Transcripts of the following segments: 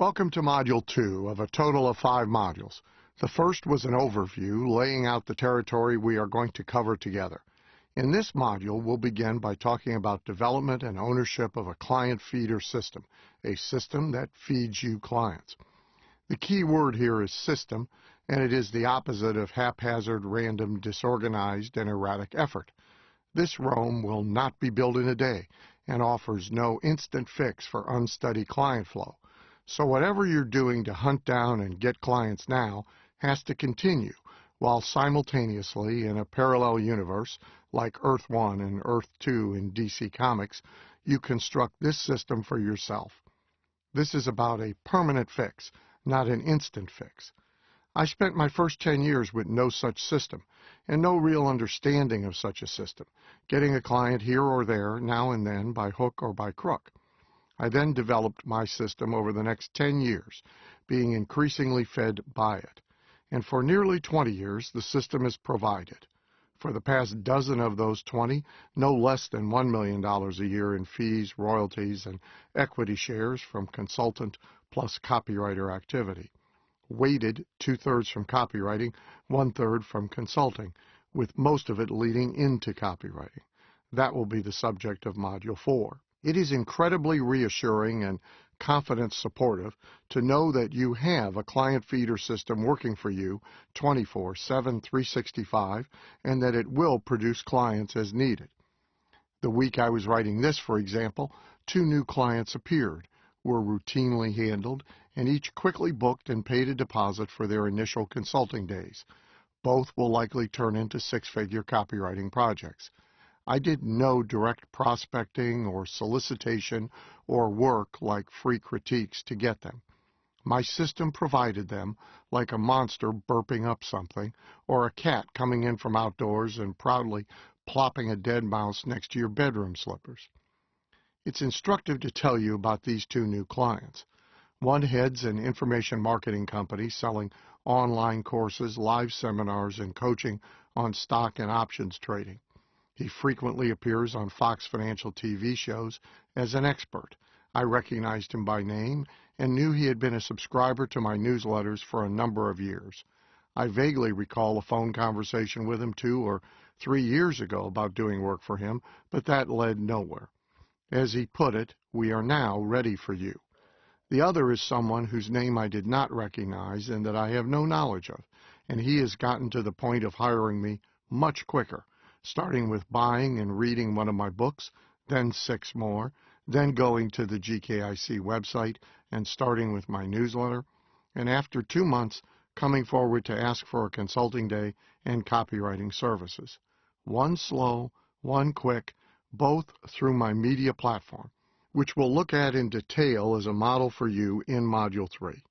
Welcome to Module 2 of a total of five modules. The first was an overview, laying out the territory we are going to cover together. In this module, we'll begin by talking about development and ownership of a client feeder system, a system that feeds you clients. The key word here is system, and it is the opposite of haphazard, random, disorganized, and erratic effort. This Rome will not be built in a day and offers no instant fix for unsteady client flow. So whatever you're doing to hunt down and get clients now has to continue while simultaneously in a parallel universe like Earth 1 and Earth 2 in DC Comics, you construct this system for yourself. This is about a permanent fix, not an instant fix. I spent my first 10 years with no such system and no real understanding of such a system, getting a client here or there, now and then, by hook or by crook. I then developed my system over the next 10 years, being increasingly fed by it. And for nearly 20 years, the system has provided. For the past dozen of those 20, no less than $1 million a year in fees, royalties, and equity shares from consultant plus copywriter activity. Weighted two thirds from copywriting, one third from consulting, with most of it leading into copywriting. That will be the subject of Module 4. It is incredibly reassuring and confidence supportive to know that you have a client feeder system working for you 24 7, 365, and that it will produce clients as needed. The week I was writing this, for example, two new clients appeared, were routinely handled, and each quickly booked and paid a deposit for their initial consulting days. Both will likely turn into six figure copywriting projects. I didn't know direct prospecting or solicitation or work like free critiques to get them. My system provided them, like a monster burping up something, or a cat coming in from outdoors and proudly plopping a dead mouse next to your bedroom slippers. It's instructive to tell you about these two new clients. One heads an information marketing company selling online courses, live seminars, and coaching on stock and options trading. He frequently appears on Fox Financial TV shows as an expert. I recognized him by name and knew he had been a subscriber to my newsletters for a number of years. I vaguely recall a phone conversation with him two or three years ago about doing work for him, but that led nowhere. As he put it, we are now ready for you. The other is someone whose name I did not recognize and that I have no knowledge of, and he has gotten to the point of hiring me much quicker starting with buying and reading one of my books, then six more, then going to the GKIC website and starting with my newsletter, and after two months, coming forward to ask for a consulting day and copywriting services. One slow, one quick, both through my media platform, which we'll look at in detail as a model for you in Module 3,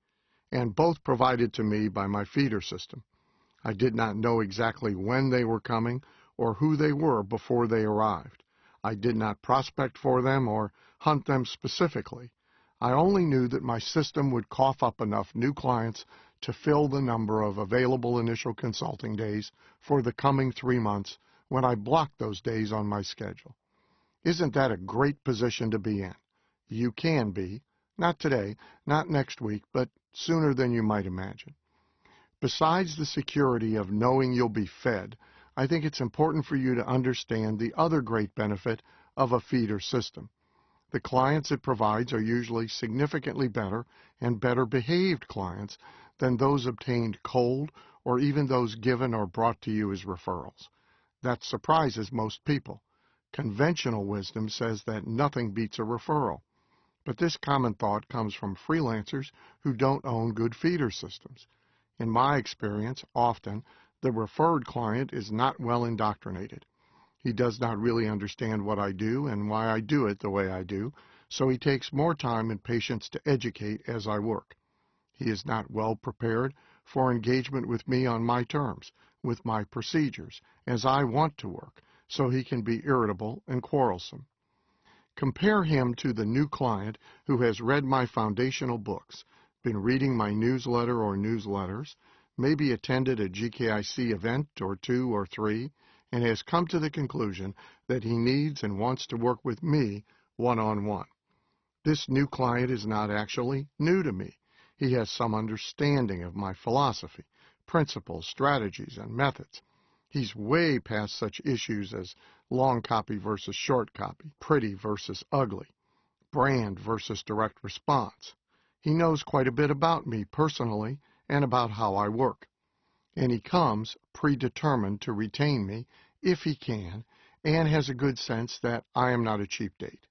and both provided to me by my feeder system. I did not know exactly when they were coming or who they were before they arrived. I did not prospect for them or hunt them specifically. I only knew that my system would cough up enough new clients to fill the number of available initial consulting days for the coming three months when I blocked those days on my schedule. Isn't that a great position to be in? You can be. Not today, not next week, but sooner than you might imagine. Besides the security of knowing you'll be fed, I think it's important for you to understand the other great benefit of a feeder system. The clients it provides are usually significantly better and better behaved clients than those obtained cold or even those given or brought to you as referrals. That surprises most people. Conventional wisdom says that nothing beats a referral. But this common thought comes from freelancers who don't own good feeder systems. In my experience, often the referred client is not well indoctrinated. He does not really understand what I do and why I do it the way I do, so he takes more time and patience to educate as I work. He is not well prepared for engagement with me on my terms, with my procedures, as I want to work, so he can be irritable and quarrelsome. Compare him to the new client who has read my foundational books, been reading my newsletter or newsletters, maybe attended a GKIC event or two or three, and has come to the conclusion that he needs and wants to work with me one-on-one. This new client is not actually new to me. He has some understanding of my philosophy, principles, strategies, and methods. He's way past such issues as long copy versus short copy, pretty versus ugly, brand versus direct response. He knows quite a bit about me personally and about how I work. And he comes predetermined to retain me if he can and has a good sense that I am not a cheap date.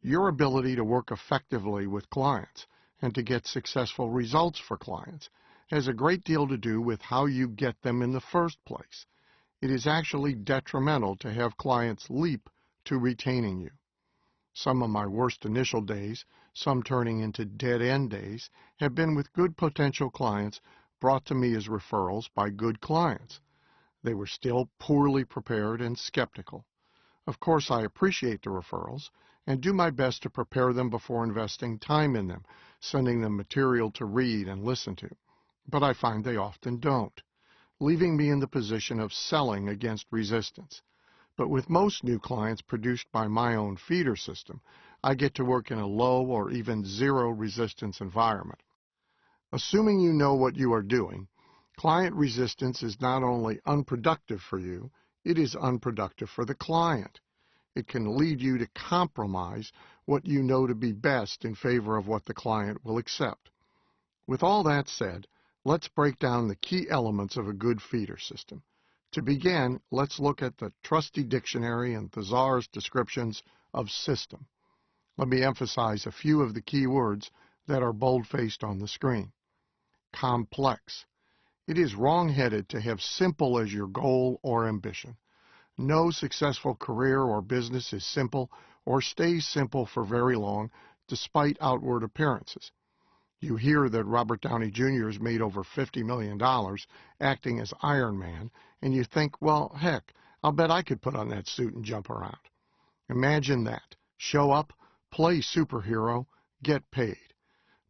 Your ability to work effectively with clients and to get successful results for clients has a great deal to do with how you get them in the first place. It is actually detrimental to have clients leap to retaining you. Some of my worst initial days some turning into dead end days, have been with good potential clients brought to me as referrals by good clients. They were still poorly prepared and skeptical. Of course, I appreciate the referrals and do my best to prepare them before investing time in them, sending them material to read and listen to. But I find they often don't, leaving me in the position of selling against resistance. But with most new clients produced by my own feeder system, I get to work in a low or even zero resistance environment. Assuming you know what you are doing, client resistance is not only unproductive for you, it is unproductive for the client. It can lead you to compromise what you know to be best in favor of what the client will accept. With all that said, let's break down the key elements of a good feeder system. To begin, let's look at the trusty dictionary and the czar's descriptions of system. Let me emphasize a few of the key words that are bold-faced on the screen. Complex. It is wrong-headed to have simple as your goal or ambition. No successful career or business is simple or stays simple for very long, despite outward appearances. You hear that Robert Downey Jr. has made over $50 million acting as Iron Man and you think, well, heck, I'll bet I could put on that suit and jump around. Imagine that. Show up, play superhero, get paid.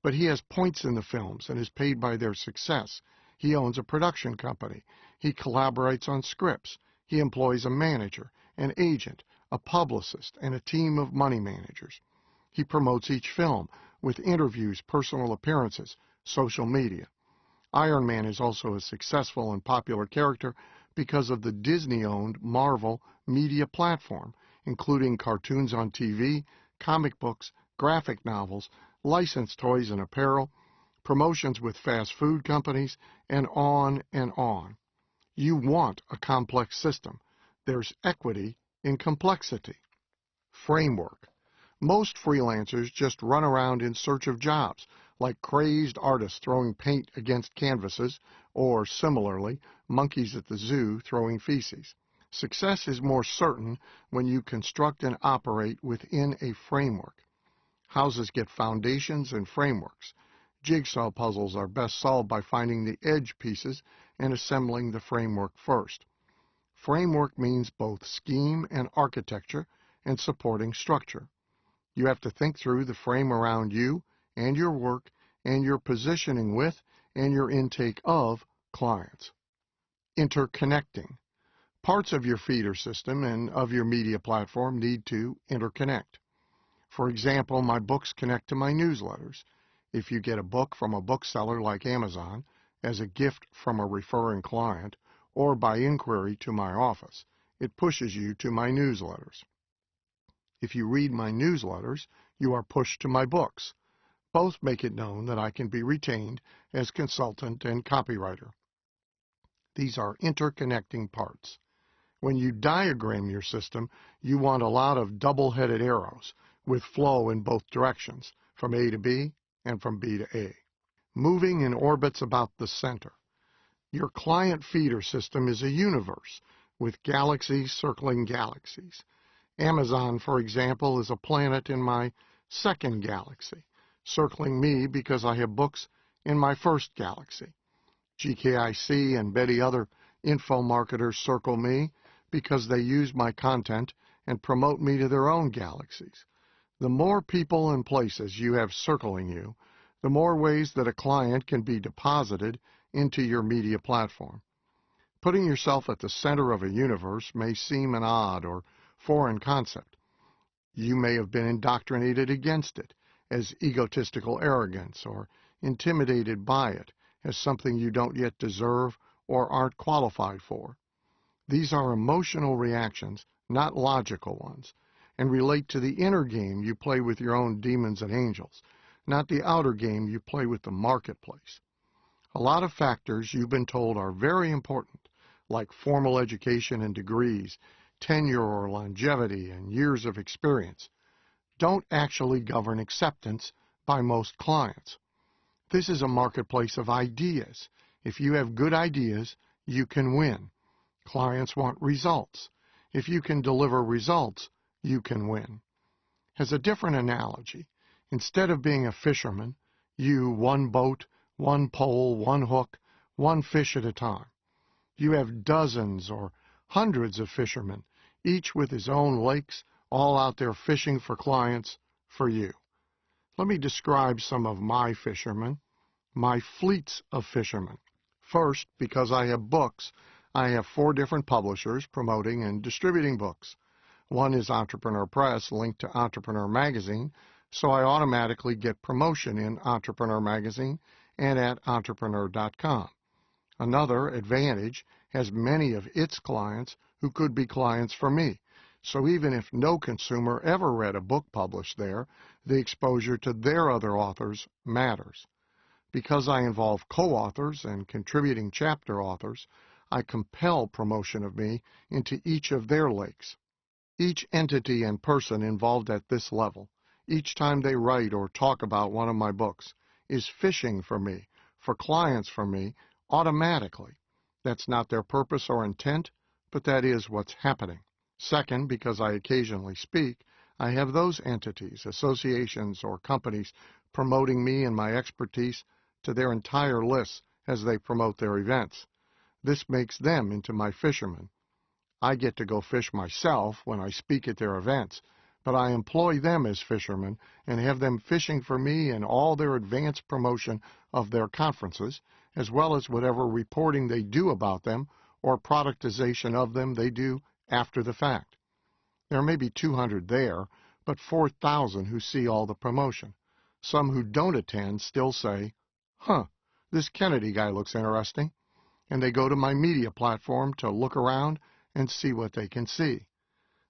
But he has points in the films and is paid by their success. He owns a production company. He collaborates on scripts. He employs a manager, an agent, a publicist, and a team of money managers. He promotes each film with interviews, personal appearances, social media. Iron Man is also a successful and popular character because of the Disney-owned Marvel media platform, including cartoons on TV, comic books, graphic novels, licensed toys and apparel, promotions with fast food companies, and on and on. You want a complex system. There's equity in complexity. Framework. Most freelancers just run around in search of jobs like crazed artists throwing paint against canvases, or, similarly, monkeys at the zoo throwing feces. Success is more certain when you construct and operate within a framework. Houses get foundations and frameworks. Jigsaw puzzles are best solved by finding the edge pieces and assembling the framework first. Framework means both scheme and architecture and supporting structure. You have to think through the frame around you and your work and your positioning with and your intake of clients. Interconnecting. Parts of your feeder system and of your media platform need to interconnect. For example, my books connect to my newsletters. If you get a book from a bookseller like Amazon as a gift from a referring client or by inquiry to my office, it pushes you to my newsletters. If you read my newsletters, you are pushed to my books, both make it known that I can be retained as consultant and copywriter. These are interconnecting parts. When you diagram your system, you want a lot of double-headed arrows with flow in both directions, from A to B and from B to A, moving in orbits about the center. Your client feeder system is a universe with galaxies circling galaxies. Amazon, for example, is a planet in my second galaxy circling me because I have books in my first galaxy. GKIC and many other info marketers circle me because they use my content and promote me to their own galaxies. The more people and places you have circling you, the more ways that a client can be deposited into your media platform. Putting yourself at the center of a universe may seem an odd or foreign concept. You may have been indoctrinated against it as egotistical arrogance or intimidated by it as something you don't yet deserve or aren't qualified for. These are emotional reactions, not logical ones, and relate to the inner game you play with your own demons and angels, not the outer game you play with the marketplace. A lot of factors you've been told are very important, like formal education and degrees, tenure or longevity, and years of experience don't actually govern acceptance by most clients. This is a marketplace of ideas. If you have good ideas, you can win. Clients want results. If you can deliver results, you can win. Has a different analogy. Instead of being a fisherman, you one boat, one pole, one hook, one fish at a time. You have dozens or hundreds of fishermen, each with his own lakes, all out there fishing for clients for you. Let me describe some of my fishermen, my fleets of fishermen. First, because I have books, I have four different publishers promoting and distributing books. One is Entrepreneur Press, linked to Entrepreneur Magazine, so I automatically get promotion in Entrepreneur Magazine and at entrepreneur.com. Another, Advantage, has many of its clients who could be clients for me. So even if no consumer ever read a book published there, the exposure to their other authors matters. Because I involve co-authors and contributing chapter authors, I compel promotion of me into each of their lakes. Each entity and person involved at this level, each time they write or talk about one of my books, is fishing for me, for clients for me, automatically. That's not their purpose or intent, but that is what's happening. Second, because I occasionally speak, I have those entities, associations, or companies promoting me and my expertise to their entire lists as they promote their events. This makes them into my fishermen. I get to go fish myself when I speak at their events, but I employ them as fishermen and have them fishing for me in all their advanced promotion of their conferences, as well as whatever reporting they do about them or productization of them they do after the fact. There may be 200 there, but 4,000 who see all the promotion. Some who don't attend still say, huh, this Kennedy guy looks interesting, and they go to my media platform to look around and see what they can see.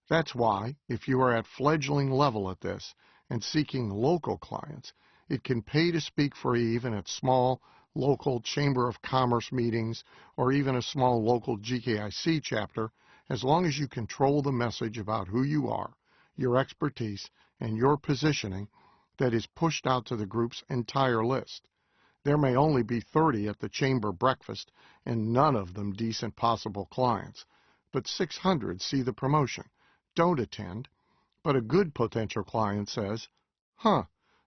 That's why, if you are at fledgling level at this and seeking local clients, it can pay to speak for even at small local Chamber of Commerce meetings or even a small local GKIC chapter as long as you control the message about who you are, your expertise, and your positioning that is pushed out to the group's entire list. There may only be 30 at the chamber breakfast and none of them decent possible clients, but 600 see the promotion, don't attend, but a good potential client says, Huh,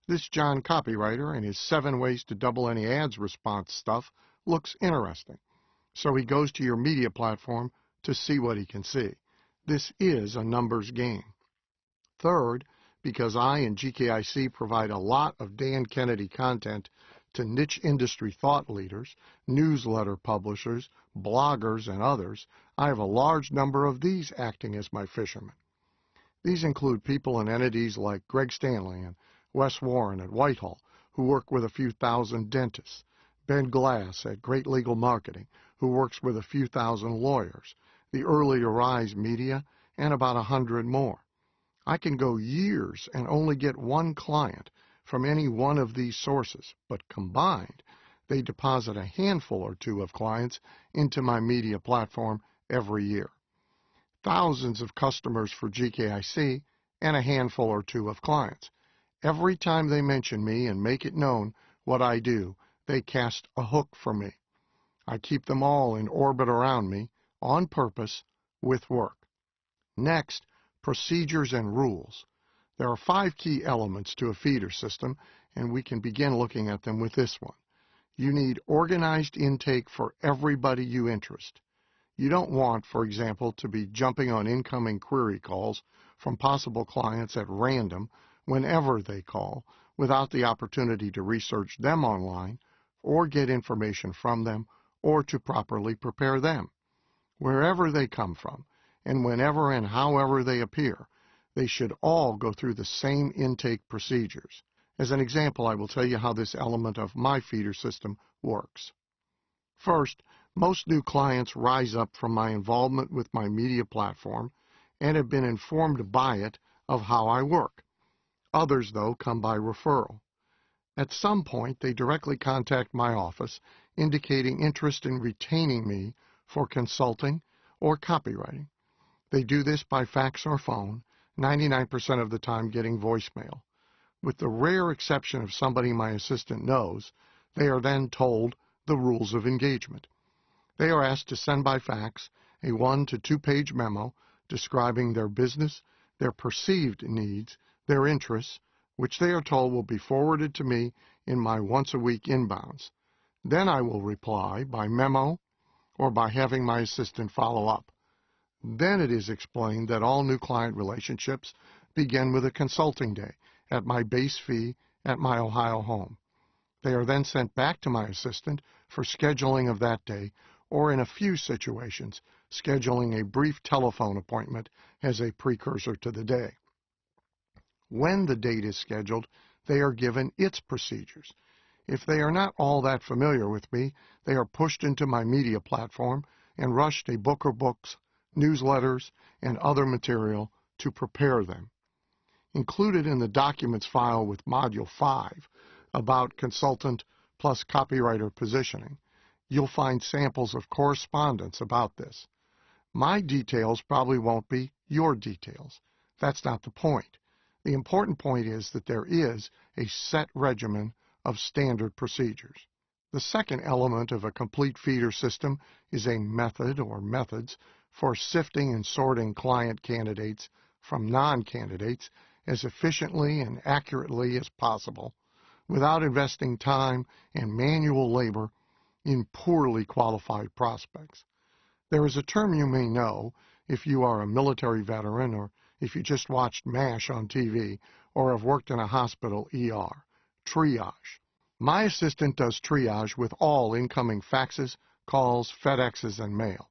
this John copywriter and his seven ways to double any ads response stuff looks interesting. So he goes to your media platform to see what he can see. This is a numbers game. Third, because I and GKIC provide a lot of Dan Kennedy content to niche industry thought leaders, newsletter publishers, bloggers, and others, I have a large number of these acting as my fishermen. These include people and entities like Greg Stanley and Wes Warren at Whitehall, who work with a few thousand dentists, Ben Glass at Great Legal Marketing, who works with a few thousand lawyers, the early Arise Media, and about a 100 more. I can go years and only get one client from any one of these sources, but combined, they deposit a handful or two of clients into my media platform every year. Thousands of customers for GKIC and a handful or two of clients. Every time they mention me and make it known what I do, they cast a hook for me. I keep them all in orbit around me, on purpose with work. Next, procedures and rules. There are five key elements to a feeder system, and we can begin looking at them with this one. You need organized intake for everybody you interest. You don't want, for example, to be jumping on incoming query calls from possible clients at random whenever they call without the opportunity to research them online or get information from them or to properly prepare them wherever they come from, and whenever and however they appear, they should all go through the same intake procedures. As an example, I will tell you how this element of my feeder system works. First, most new clients rise up from my involvement with my media platform and have been informed by it of how I work. Others, though, come by referral. At some point, they directly contact my office, indicating interest in retaining me for consulting or copywriting. They do this by fax or phone, 99% of the time getting voicemail. With the rare exception of somebody my assistant knows, they are then told the rules of engagement. They are asked to send by fax a one to two page memo describing their business, their perceived needs, their interests, which they are told will be forwarded to me in my once a week inbounds. Then I will reply by memo or by having my assistant follow up. Then it is explained that all new client relationships begin with a consulting day at my base fee at my Ohio home. They are then sent back to my assistant for scheduling of that day, or in a few situations, scheduling a brief telephone appointment as a precursor to the day. When the date is scheduled, they are given its procedures, if they are not all that familiar with me, they are pushed into my media platform and rushed to Booker books, newsletters, and other material to prepare them. Included in the documents file with Module 5 about consultant plus copywriter positioning, you'll find samples of correspondence about this. My details probably won't be your details. That's not the point. The important point is that there is a set regimen of standard procedures. The second element of a complete feeder system is a method or methods for sifting and sorting client candidates from non-candidates as efficiently and accurately as possible without investing time and manual labor in poorly qualified prospects. There is a term you may know if you are a military veteran or if you just watched MASH on TV or have worked in a hospital ER triage. My assistant does triage with all incoming faxes, calls, FedExes, and mail.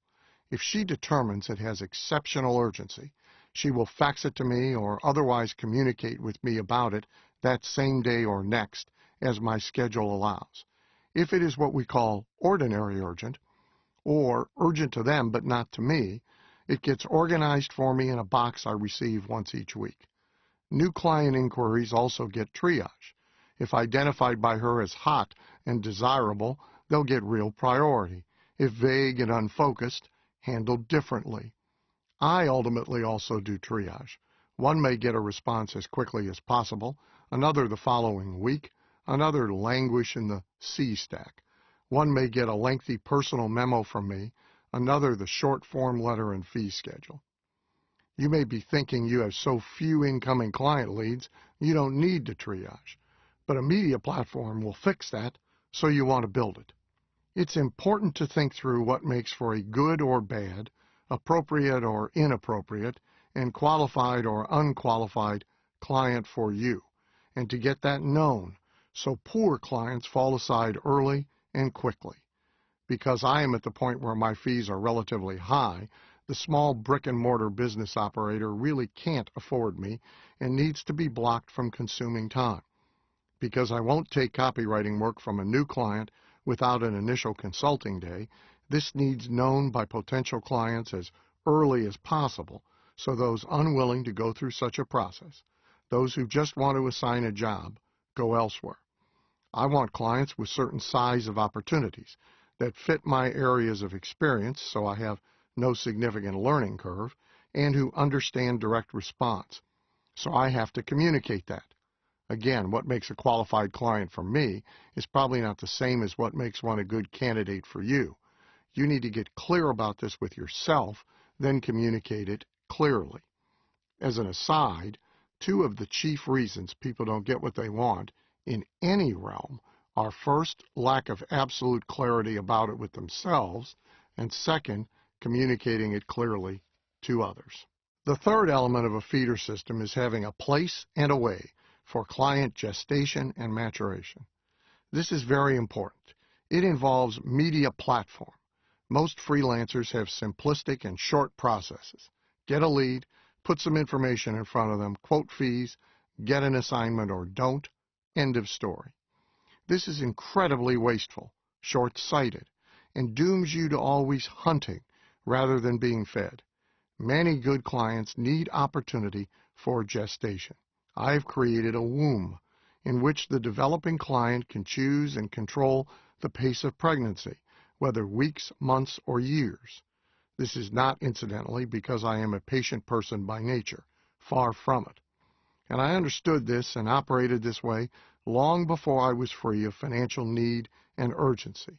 If she determines it has exceptional urgency, she will fax it to me or otherwise communicate with me about it that same day or next, as my schedule allows. If it is what we call ordinary urgent, or urgent to them but not to me, it gets organized for me in a box I receive once each week. New client inquiries also get triage. If identified by her as hot and desirable, they'll get real priority. If vague and unfocused, handled differently. I ultimately also do triage. One may get a response as quickly as possible, another the following week, another languish in the C stack. One may get a lengthy personal memo from me, another the short form letter and fee schedule. You may be thinking you have so few incoming client leads, you don't need to triage. But a media platform will fix that, so you want to build it. It's important to think through what makes for a good or bad, appropriate or inappropriate, and qualified or unqualified client for you, and to get that known so poor clients fall aside early and quickly. Because I am at the point where my fees are relatively high, the small brick and mortar business operator really can't afford me and needs to be blocked from consuming time because I won't take copywriting work from a new client without an initial consulting day, this needs known by potential clients as early as possible, so those unwilling to go through such a process, those who just want to assign a job, go elsewhere. I want clients with certain size of opportunities that fit my areas of experience so I have no significant learning curve, and who understand direct response. So I have to communicate that. Again, what makes a qualified client for me is probably not the same as what makes one a good candidate for you. You need to get clear about this with yourself, then communicate it clearly. As an aside, two of the chief reasons people don't get what they want in any realm are first, lack of absolute clarity about it with themselves, and second, communicating it clearly to others. The third element of a feeder system is having a place and a way for client gestation and maturation. This is very important. It involves media platform. Most freelancers have simplistic and short processes. Get a lead, put some information in front of them, quote fees, get an assignment or don't, end of story. This is incredibly wasteful, short-sighted, and dooms you to always hunting rather than being fed. Many good clients need opportunity for gestation. I've created a womb in which the developing client can choose and control the pace of pregnancy, whether weeks, months, or years. This is not, incidentally, because I am a patient person by nature. Far from it. And I understood this and operated this way long before I was free of financial need and urgency.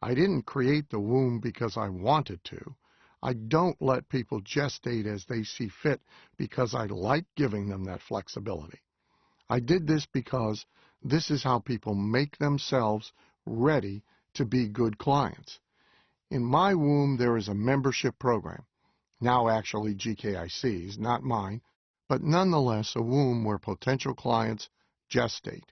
I didn't create the womb because I wanted to. I don't let people gestate as they see fit because I like giving them that flexibility. I did this because this is how people make themselves ready to be good clients. In my womb, there is a membership program, now actually GKIC's, not mine, but nonetheless a womb where potential clients gestate.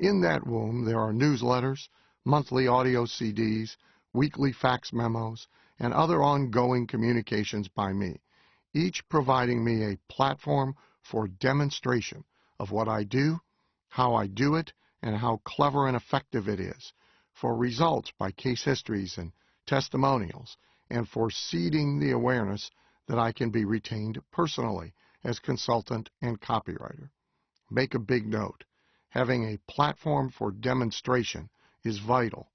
In that womb, there are newsletters, monthly audio CDs, weekly fax memos, and other ongoing communications by me, each providing me a platform for demonstration of what I do, how I do it, and how clever and effective it is, for results by case histories and testimonials, and for seeding the awareness that I can be retained personally as consultant and copywriter. Make a big note. Having a platform for demonstration is vital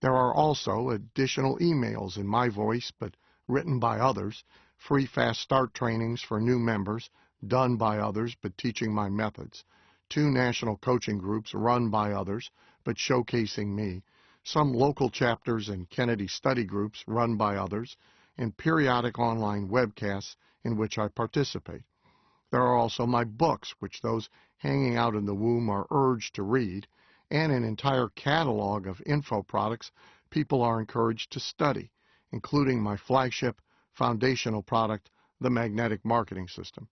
there are also additional emails in my voice, but written by others, free fast start trainings for new members, done by others, but teaching my methods, two national coaching groups run by others, but showcasing me, some local chapters and Kennedy study groups run by others, and periodic online webcasts in which I participate. There are also my books, which those hanging out in the womb are urged to read, and an entire catalog of info products people are encouraged to study, including my flagship foundational product, the Magnetic Marketing System.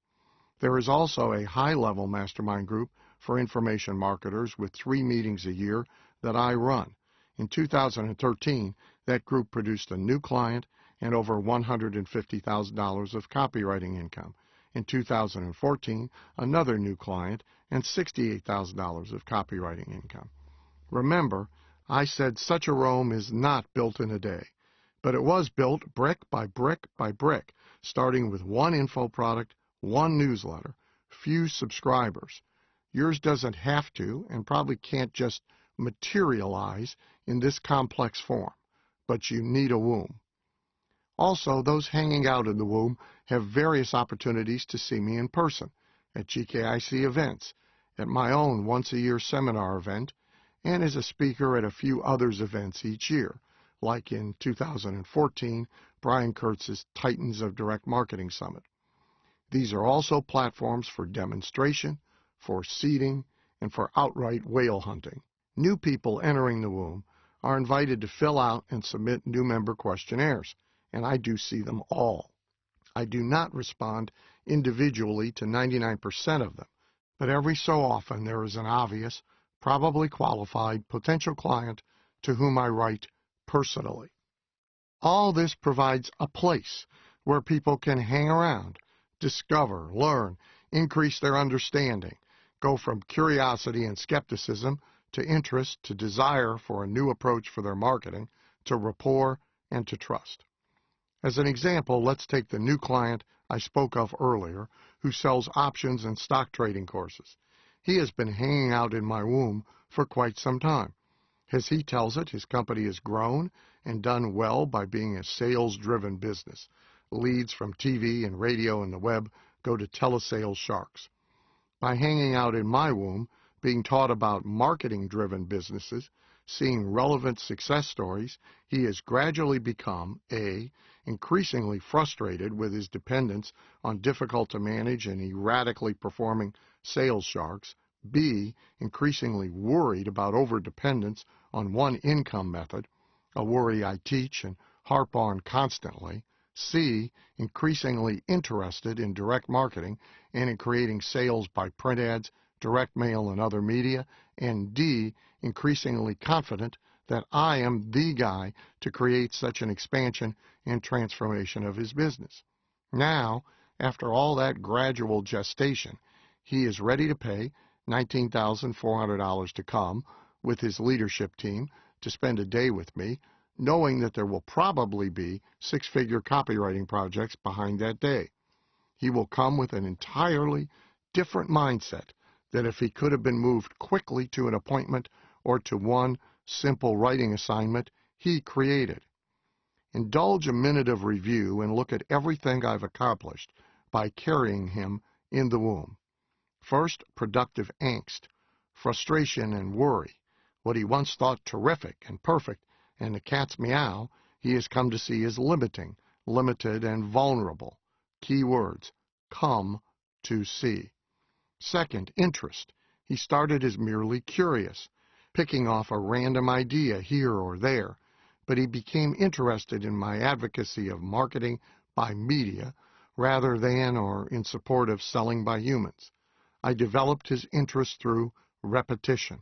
There is also a high-level mastermind group for information marketers with three meetings a year that I run. In 2013, that group produced a new client and over $150,000 of copywriting income. In 2014, another new client and $68,000 of copywriting income. Remember, I said such a Rome is not built in a day, but it was built brick by brick by brick, starting with one info product, one newsletter, few subscribers. Yours doesn't have to and probably can't just materialize in this complex form, but you need a womb. Also, those hanging out in the womb have various opportunities to see me in person at GKIC events, at my own once-a-year seminar event, and as a speaker at a few others events each year, like in 2014, Brian Kurtz's Titans of Direct Marketing Summit. These are also platforms for demonstration, for seeding, and for outright whale hunting. New people entering the womb are invited to fill out and submit new member questionnaires and I do see them all. I do not respond individually to 99% of them, but every so often there is an obvious, probably qualified potential client to whom I write personally. All this provides a place where people can hang around, discover, learn, increase their understanding, go from curiosity and skepticism to interest to desire for a new approach for their marketing, to rapport, and to trust. As an example, let's take the new client I spoke of earlier who sells options and stock trading courses. He has been hanging out in my womb for quite some time. As he tells it, his company has grown and done well by being a sales-driven business. Leads from TV and radio and the web go to telesales sharks. By hanging out in my womb, being taught about marketing-driven businesses, seeing relevant success stories, he has gradually become a increasingly frustrated with his dependence on difficult to manage and erratically performing sales sharks, B, increasingly worried about overdependence on one income method, a worry I teach and harp on constantly, C, increasingly interested in direct marketing and in creating sales by print ads, direct mail, and other media, and D, increasingly confident that I am the guy to create such an expansion and transformation of his business. Now, after all that gradual gestation, he is ready to pay $19,400 to come with his leadership team to spend a day with me, knowing that there will probably be six figure copywriting projects behind that day. He will come with an entirely different mindset than if he could have been moved quickly to an appointment or to one simple writing assignment he created. Indulge a minute of review and look at everything I've accomplished by carrying him in the womb. First, productive angst, frustration, and worry. What he once thought terrific and perfect and the cat's meow, he has come to see as limiting, limited, and vulnerable. Key words come to see. Second, interest. He started as merely curious, picking off a random idea here or there, but he became interested in my advocacy of marketing by media rather than or in support of selling by humans. I developed his interest through repetition,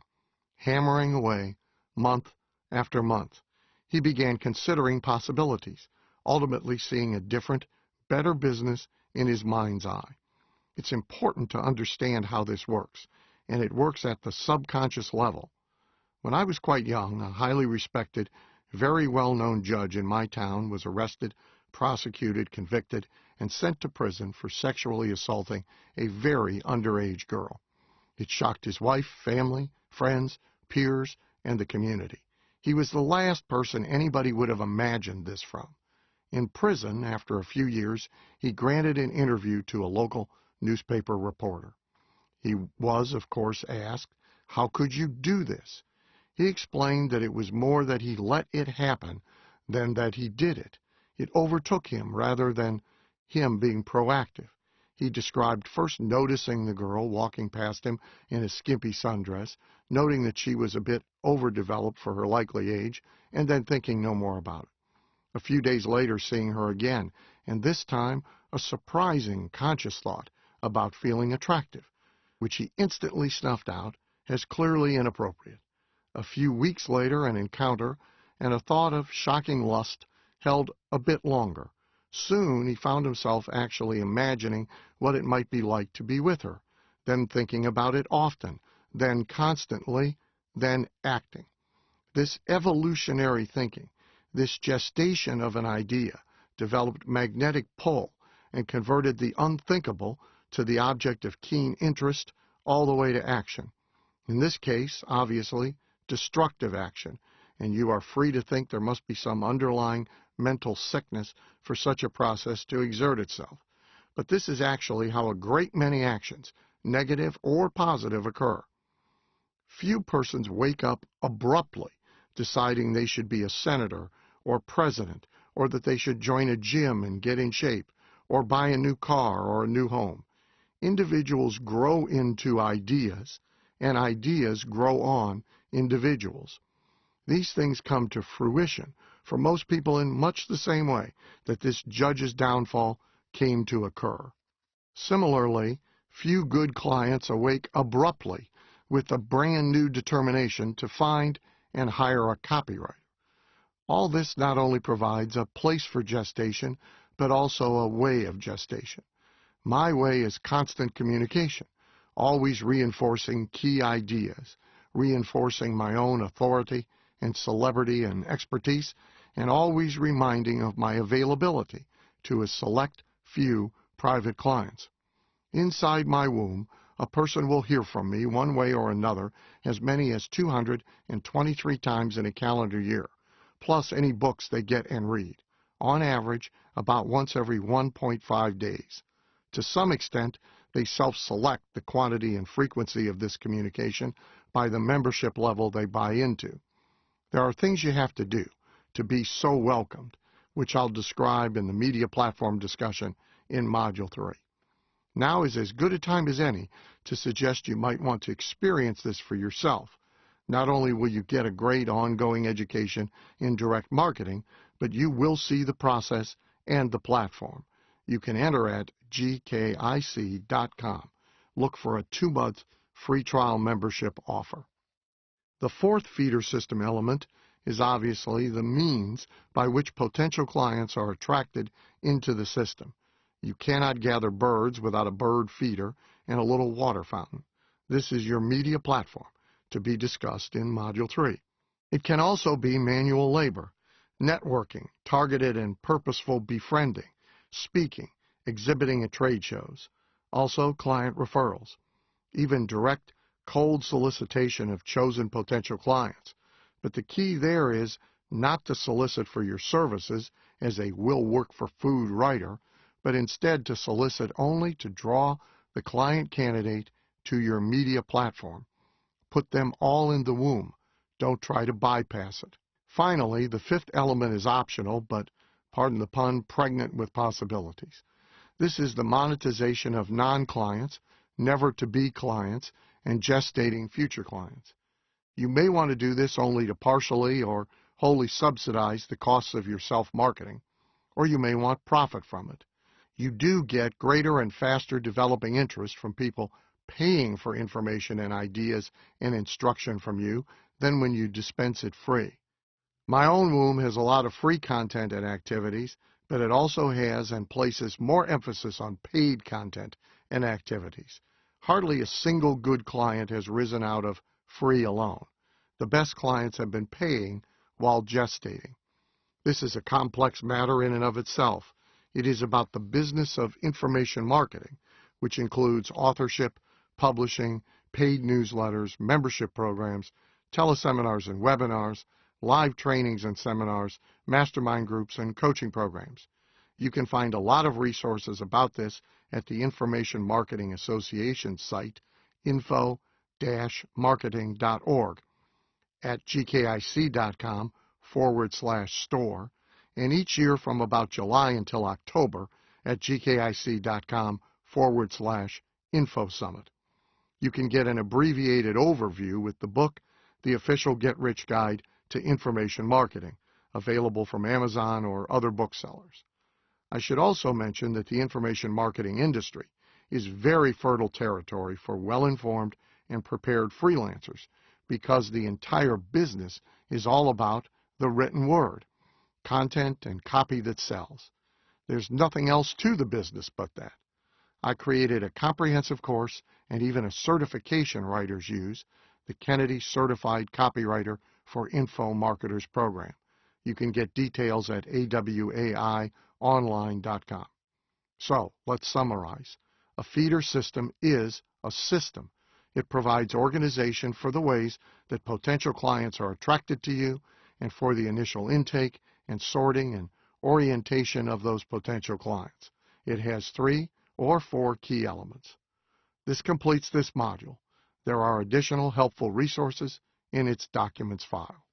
hammering away month after month. He began considering possibilities, ultimately seeing a different, better business in his mind's eye. It's important to understand how this works, and it works at the subconscious level. When I was quite young, a highly respected, very well-known judge in my town was arrested, prosecuted, convicted, and sent to prison for sexually assaulting a very underage girl. It shocked his wife, family, friends, peers, and the community. He was the last person anybody would have imagined this from. In prison, after a few years, he granted an interview to a local newspaper reporter. He was, of course, asked, How could you do this? He explained that it was more that he let it happen than that he did it. It overtook him rather than him being proactive. He described first noticing the girl walking past him in a skimpy sundress, noting that she was a bit overdeveloped for her likely age, and then thinking no more about it. A few days later, seeing her again, and this time a surprising conscious thought about feeling attractive, which he instantly snuffed out as clearly inappropriate. A few weeks later, an encounter and a thought of shocking lust held a bit longer. Soon he found himself actually imagining what it might be like to be with her, then thinking about it often, then constantly, then acting. This evolutionary thinking, this gestation of an idea, developed magnetic pull and converted the unthinkable to the object of keen interest all the way to action. In this case, obviously, destructive action, and you are free to think there must be some underlying mental sickness for such a process to exert itself. But this is actually how a great many actions, negative or positive, occur. Few persons wake up abruptly deciding they should be a senator or president or that they should join a gym and get in shape or buy a new car or a new home. Individuals grow into ideas, and ideas grow on individuals. These things come to fruition for most people in much the same way that this judge's downfall came to occur. Similarly, few good clients awake abruptly with a brand new determination to find and hire a copywriter. All this not only provides a place for gestation, but also a way of gestation. My way is constant communication, always reinforcing key ideas, reinforcing my own authority and celebrity and expertise, and always reminding of my availability to a select few private clients. Inside my womb, a person will hear from me one way or another as many as 223 times in a calendar year, plus any books they get and read, on average about once every 1.5 days. To some extent, they self-select the quantity and frequency of this communication by the membership level they buy into. There are things you have to do to be so welcomed, which I'll describe in the media platform discussion in Module 3. Now is as good a time as any to suggest you might want to experience this for yourself. Not only will you get a great ongoing education in direct marketing, but you will see the process and the platform. You can enter at gkic.com. Look for a two month free trial membership offer. The fourth feeder system element is obviously the means by which potential clients are attracted into the system. You cannot gather birds without a bird feeder and a little water fountain. This is your media platform to be discussed in Module 3. It can also be manual labor, networking, targeted and purposeful befriending, speaking, exhibiting at trade shows, also client referrals even direct cold solicitation of chosen potential clients. But the key there is not to solicit for your services as a will work for food writer, but instead to solicit only to draw the client candidate to your media platform. Put them all in the womb. Don't try to bypass it. Finally, the fifth element is optional, but pardon the pun, pregnant with possibilities. This is the monetization of non clients never to be clients, and gestating future clients. You may want to do this only to partially or wholly subsidize the costs of your self-marketing, or you may want profit from it. You do get greater and faster developing interest from people paying for information and ideas and instruction from you than when you dispense it free. My own womb has a lot of free content and activities, but it also has and places more emphasis on paid content and activities. Hardly a single good client has risen out of free alone. The best clients have been paying while gestating. This is a complex matter in and of itself. It is about the business of information marketing, which includes authorship, publishing, paid newsletters, membership programs, teleseminars and webinars, live trainings and seminars, mastermind groups, and coaching programs. You can find a lot of resources about this at the Information Marketing Association site, info-marketing.org, at gkic.com forward slash store, and each year from about July until October at gkic.com forward slash info summit. You can get an abbreviated overview with the book, The Official Get Rich Guide to Information Marketing, available from Amazon or other booksellers. I should also mention that the information marketing industry is very fertile territory for well-informed and prepared freelancers because the entire business is all about the written word, content and copy that sells. There's nothing else to the business but that. I created a comprehensive course and even a certification writers use, the Kennedy Certified Copywriter for Info Marketers program. You can get details at awaionline.com. So, let's summarize. A feeder system is a system. It provides organization for the ways that potential clients are attracted to you and for the initial intake and sorting and orientation of those potential clients. It has three or four key elements. This completes this module. There are additional helpful resources in its documents file.